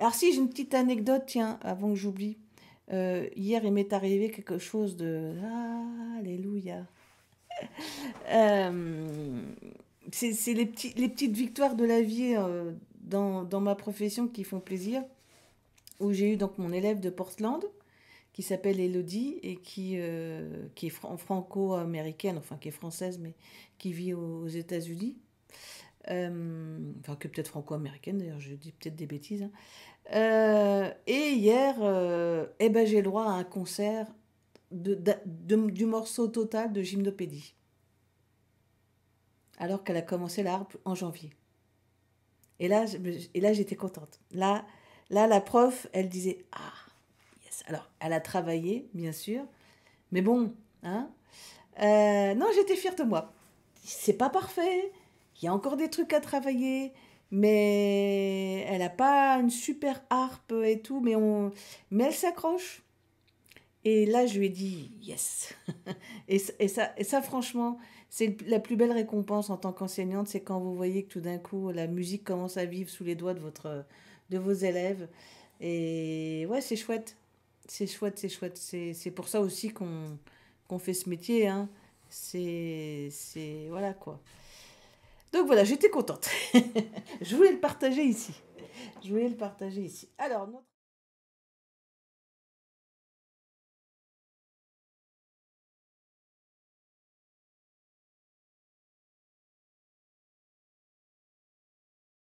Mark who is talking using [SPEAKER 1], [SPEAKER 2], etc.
[SPEAKER 1] Alors si j'ai une petite anecdote, tiens, avant que j'oublie. Euh, hier,
[SPEAKER 2] il m'est arrivé quelque chose de... Ah, alléluia. Euh, c'est les, petits, les petites victoires de la vie euh, dans, ma profession qui font plaisir. Où j'ai eu donc mon élève de Portland qui s'appelle Elodie et qui, qui est franco-américaine, enfin qui est française, mais qui vit aux États-Unis. Euh, enfin que peut-être franco-américaine d'ailleurs, je dis peut-être des bêtises. Hein. Euh, et hier, euh, eh ben, j'ai le droit à un concert de, du morceau total de Gymnopédie, alors qu'elle a commencé l'harpe en janvier. Et là, et là j'étais contente. Là, là, la prof, elle disait ah yes. Alors, elle a travaillé, bien sûr, mais bon, hein. non, j'étais fière de moi. C'est pas parfait, il y a encore des trucs à travailler, mais elle n'a pas une super harpe et tout, mais, on, mais elle s'accroche. Et là, je lui ai dit yes. et, ça, ça, franchement, c'est la plus belle récompense en tant qu'enseignante, c'est quand vous voyez que tout d'un coup, la musique commence à vivre sous les doigts de, votre, de vos élèves. Et ouais, c'est chouette. C'est chouette, c'est chouette. C'est pour ça aussi qu'on fait ce métier. Hein. C'est. Voilà quoi. Donc voilà, j'étais contente. je voulais le partager ici.
[SPEAKER 1] Je voulais le partager ici. Alors, notre...